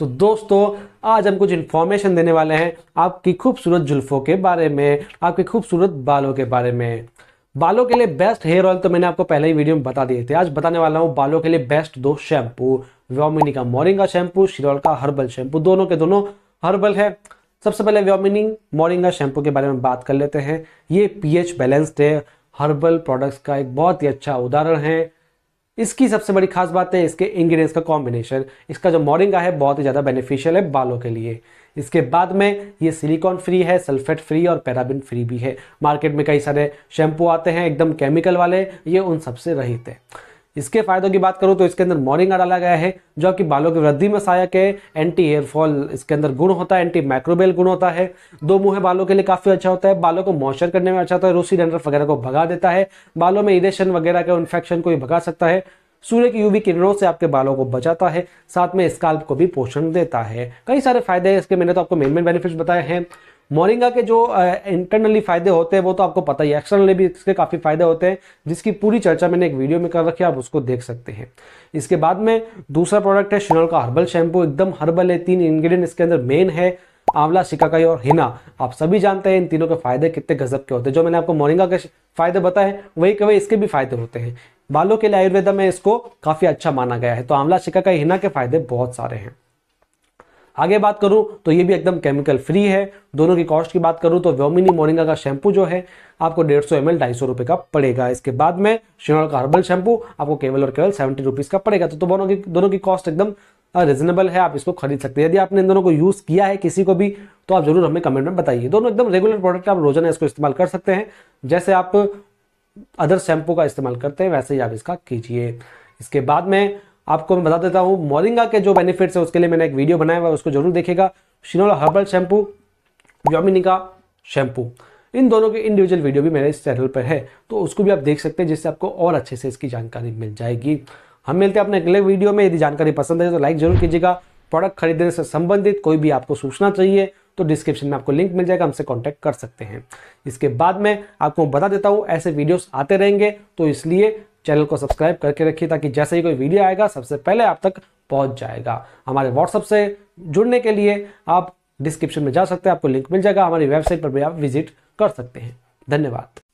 तो दोस्तों आज हम कुछ इन्फॉर्मेशन देने वाले हैं आपकी खूबसूरत जुल्फों के बारे में आपके खूबसूरत बालों के बारे में बालों के लिए बेस्ट हेयर ऑयल तो मैंने आपको पहले ही वीडियो में बता दिए थे आज बताने वाला हूँ बालों के लिए बेस्ट दो शैम्पू व्योमिनी का मोरिंगा शैम्पू शिरोल का हर्बल शैम्पू दोनों के दोनों हर्बल है सबसे पहले व्योमिनी मोरिंगा शैम्पू के बारे में बात कर लेते हैं ये पीएच बैलेंस्ड है हर्बल प्रोडक्ट्स का एक बहुत ही अच्छा उदाहरण है इसकी सबसे बड़ी खास बात है इसके इंग्रेडिएंट्स का कॉम्बिनेशन इसका जो मोरिंगा है बहुत ही ज़्यादा बेनिफिशियल है बालों के लिए इसके बाद में ये सिलिकॉन फ्री है सल्फेट फ्री और पैराबिन फ्री भी है मार्केट में कई सारे शैम्पू आते हैं एकदम केमिकल वाले ये उन सबसे रहित है इसके फायदों की बात करूं तो इसके अंदर मॉर्निंग डाला गया है जो आपकी बालों की वृद्धि में सहायक है एंटी हेयरफॉल इसके अंदर गुण होता है एंटी माइक्रोबेल गुण होता है दो मुंह बालों के लिए काफी अच्छा होता है बालों को मॉइस्चर करने में अच्छा होता है रूसी डेंडर वगैरह को भगा देता है बालों में इरेशन वगैरह का इन्फेक्शन को भगा सकता है सूर्य की यूवी किरणों से आपके बालों को बचाता है साथ में स्काल्प को भी पोषण देता है कई सारे फायदे हैं इसके मैंने तो आपको मेन मेन बेनिफिट्स बताए हैं मोरिंगा के जो इंटरनली फायदे होते हैं वो तो आपको पता ही है एक्सटर्नली भी इसके काफ़ी फायदे होते हैं जिसकी पूरी चर्चा मैंने एक वीडियो में कर रखी है आप उसको देख सकते हैं इसके बाद में दूसरा प्रोडक्ट है शिनोल का हर्बल शैम्पू एकदम हर्बल है तीन इंग्रेडिएंट इसके अंदर मेन है आंवला शिकाकाई और हिना आप सभी जानते हैं इन तीनों के फायदे कितने गजब के होते हैं जो मैंने आपको मोरिंगा के फायदे बताए वही के वही इसके भी फायदे होते हैं बालों के लिए आयुर्वेदा में इसको काफ़ी अच्छा माना गया है तो आंवला शिकाकाई हिना के फायदे बहुत सारे हैं आगे बात करूं तो ये भी एकदम केमिकल फ्री है दोनों की कॉस्ट की बात करूं तो व्योमिनी मोरिंगा का शैम्पू जो है आपको डेढ़ सौ एम एल ढाई सौ रुपए का पड़ेगा इसके बाद में शिनोल का हर्बल शैम्पू आपको केवल और केवल सेवेंटी रुपीज़ का पड़ेगा तो, तो दोनों की दोनों की कॉस्ट एकदम रिजनेबल है आप इसको खरीद सकते हैं यदि आपने इन दोनों को यूज़ किया है किसी को भी तो आप जरूर हमें कमेंट में बताइए दोनों एकदम रेगुलर प्रोडक्ट आप रोजाना इसको इस्तेमाल कर सकते हैं जैसे आप अदर शैम्पू का इस्तेमाल करते हैं वैसे ही आप इसका कीजिए इसके बाद में आपको मैं बता देता हूँ मोरिंगा के जो बेनिफिट्स है उसके लिए मैंने एक वीडियो बनाया हुआ है उसको जरूर देखेगा शिनोला हर्बल शैम्पू योमिनिका शैम्पू इन दोनों के इंडिविजुअल वीडियो भी मेरे इस चैनल पर है तो उसको भी आप देख सकते हैं जिससे आपको और अच्छे से इसकी जानकारी मिल जाएगी हम मिलते हैं अपने अगले वीडियो में यदि जानकारी पसंद है तो लाइक जरूर कीजिएगा प्रोडक्ट खरीदने से संबंधित कोई भी आपको सूचना चाहिए तो डिस्क्रिप्शन में आपको लिंक मिल जाएगा हमसे कांटेक्ट कर सकते हैं इसके बाद में आपको बता देता हूँ ऐसे वीडियोस आते रहेंगे तो इसलिए चैनल को सब्सक्राइब करके रखिए ताकि जैसे ही कोई वीडियो आएगा सबसे पहले आप तक पहुंच जाएगा हमारे व्हाट्सअप से जुड़ने के लिए आप डिस्क्रिप्शन में जा सकते हैं आपको लिंक मिल जाएगा हमारी वेबसाइट पर भी आप विजिट कर सकते हैं धन्यवाद